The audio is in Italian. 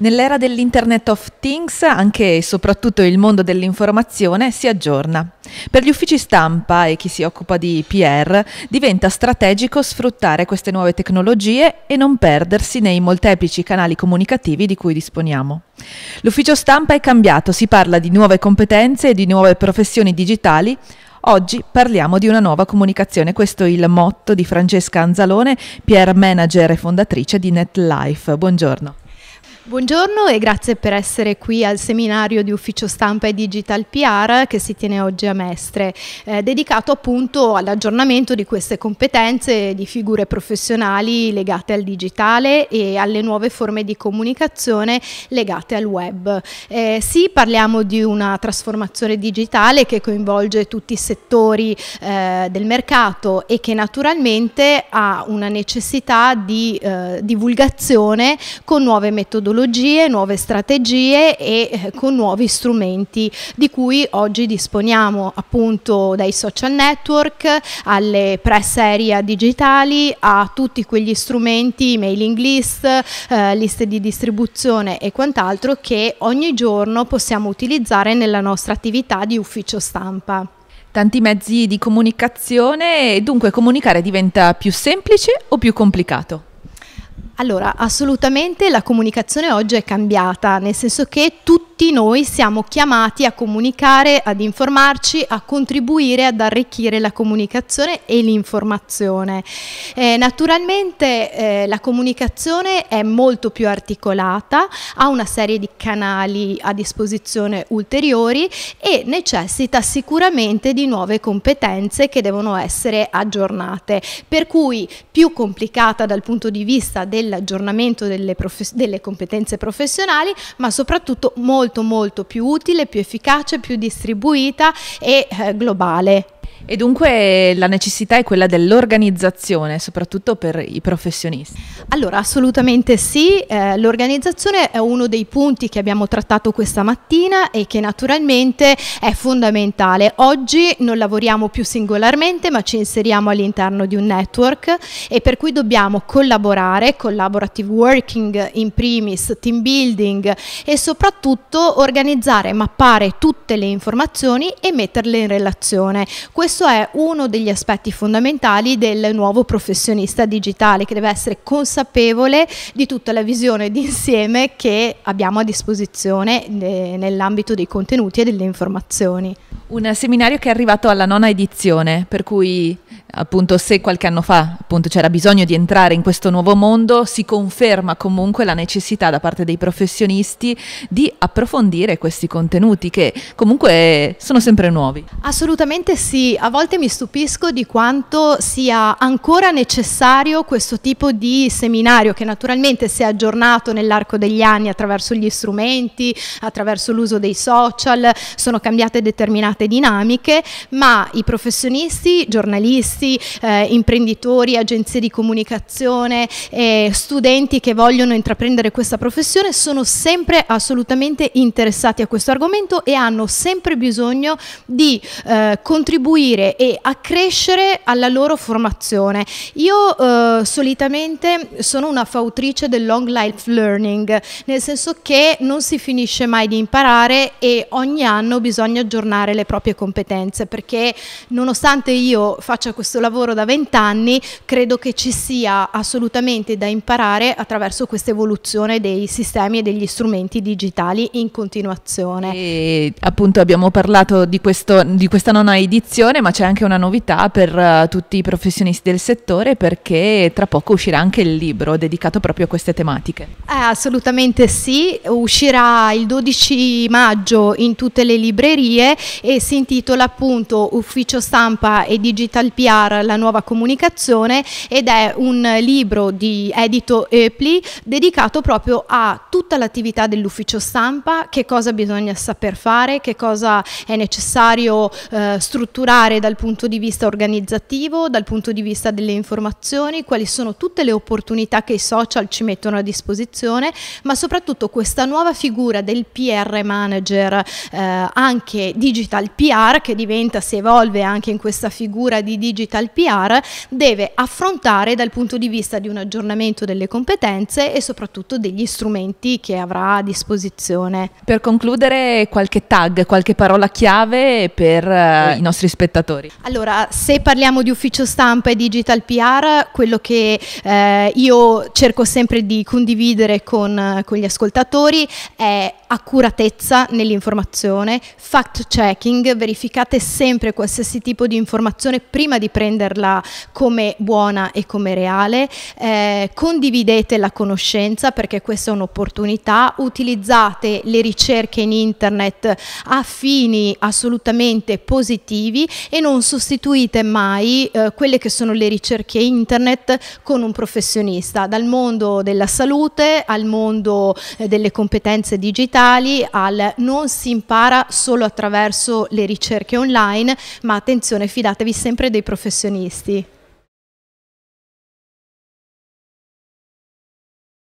Nell'era dell'Internet of Things anche e soprattutto il mondo dell'informazione si aggiorna. Per gli uffici stampa e chi si occupa di PR diventa strategico sfruttare queste nuove tecnologie e non perdersi nei molteplici canali comunicativi di cui disponiamo. L'ufficio stampa è cambiato, si parla di nuove competenze e di nuove professioni digitali, Oggi parliamo di una nuova comunicazione, questo è il motto di Francesca Anzalone, PR manager e fondatrice di NetLife. Buongiorno. Buongiorno e grazie per essere qui al seminario di ufficio stampa e digital PR che si tiene oggi a Mestre, eh, dedicato appunto all'aggiornamento di queste competenze di figure professionali legate al digitale e alle nuove forme di comunicazione legate al web. Eh, sì, parliamo di una trasformazione digitale che coinvolge tutti i settori eh, del mercato e che naturalmente ha una necessità di eh, divulgazione con nuove metodologie metodologie, nuove strategie e eh, con nuovi strumenti di cui oggi disponiamo appunto dai social network alle press area digitali a tutti quegli strumenti mailing list, eh, liste di distribuzione e quant'altro che ogni giorno possiamo utilizzare nella nostra attività di ufficio stampa tanti mezzi di comunicazione, dunque comunicare diventa più semplice o più complicato? Allora, assolutamente la comunicazione oggi è cambiata, nel senso che tutti tutti noi siamo chiamati a comunicare, ad informarci, a contribuire ad arricchire la comunicazione e l'informazione. Eh, naturalmente eh, la comunicazione è molto più articolata, ha una serie di canali a disposizione ulteriori e necessita sicuramente di nuove competenze che devono essere aggiornate, per cui più complicata dal punto di vista dell'aggiornamento delle, delle competenze professionali, ma soprattutto molto molto molto più utile, più efficace, più distribuita e eh, globale. E dunque la necessità è quella dell'organizzazione, soprattutto per i professionisti. Allora, assolutamente sì, eh, l'organizzazione è uno dei punti che abbiamo trattato questa mattina e che naturalmente è fondamentale. Oggi non lavoriamo più singolarmente, ma ci inseriamo all'interno di un network e per cui dobbiamo collaborare, collaborative working in primis, team building e soprattutto organizzare, mappare tutte le informazioni e metterle in relazione. Questo questo è uno degli aspetti fondamentali del nuovo professionista digitale che deve essere consapevole di tutta la visione d'insieme che abbiamo a disposizione eh, nell'ambito dei contenuti e delle informazioni. Un seminario che è arrivato alla nona edizione, per cui appunto se qualche anno fa appunto, c'era bisogno di entrare in questo nuovo mondo, si conferma comunque la necessità da parte dei professionisti di approfondire questi contenuti che comunque sono sempre nuovi. Assolutamente sì, a volte mi stupisco di quanto sia ancora necessario questo tipo di seminario che naturalmente si è aggiornato nell'arco degli anni attraverso gli strumenti, attraverso l'uso dei social, sono cambiate determinate certe dinamiche, ma i professionisti, giornalisti, eh, imprenditori, agenzie di comunicazione, eh, studenti che vogliono intraprendere questa professione sono sempre assolutamente interessati a questo argomento e hanno sempre bisogno di eh, contribuire e accrescere alla loro formazione. Io eh, solitamente sono una fautrice del long life learning, nel senso che non si finisce mai di imparare e ogni anno bisogna aggiornare le proprie competenze perché nonostante io faccia questo lavoro da vent'anni credo che ci sia assolutamente da imparare attraverso questa evoluzione dei sistemi e degli strumenti digitali in continuazione. E, appunto abbiamo parlato di, questo, di questa nona edizione ma c'è anche una novità per eh, tutti i professionisti del settore perché tra poco uscirà anche il libro dedicato proprio a queste tematiche. Eh, assolutamente sì, uscirà il 12 maggio in tutte le librerie e si intitola appunto Ufficio Stampa e Digital PR, la nuova comunicazione ed è un libro di edito Epli dedicato proprio a tutta l'attività dell'ufficio stampa, che cosa bisogna saper fare, che cosa è necessario eh, strutturare dal punto di vista organizzativo, dal punto di vista delle informazioni, quali sono tutte le opportunità che i social ci mettono a disposizione, ma soprattutto questa nuova figura del PR manager, eh, anche digital digital PR che diventa, si evolve anche in questa figura di digital PR, deve affrontare dal punto di vista di un aggiornamento delle competenze e soprattutto degli strumenti che avrà a disposizione. Per concludere qualche tag, qualche parola chiave per eh, sì. i nostri spettatori. Allora, se parliamo di ufficio stampa e digital PR, quello che eh, io cerco sempre di condividere con, eh, con gli ascoltatori è accuratezza nell'informazione, fact checking, marketing, verificate sempre qualsiasi tipo di informazione prima di prenderla come buona e come reale, eh, condividete la conoscenza perché questa è un'opportunità, utilizzate le ricerche in internet a fini assolutamente positivi e non sostituite mai eh, quelle che sono le ricerche internet con un professionista, dal mondo della salute al mondo eh, delle competenze digitali, al non si impara solo attraverso le ricerche online, ma attenzione, fidatevi sempre dei professionisti.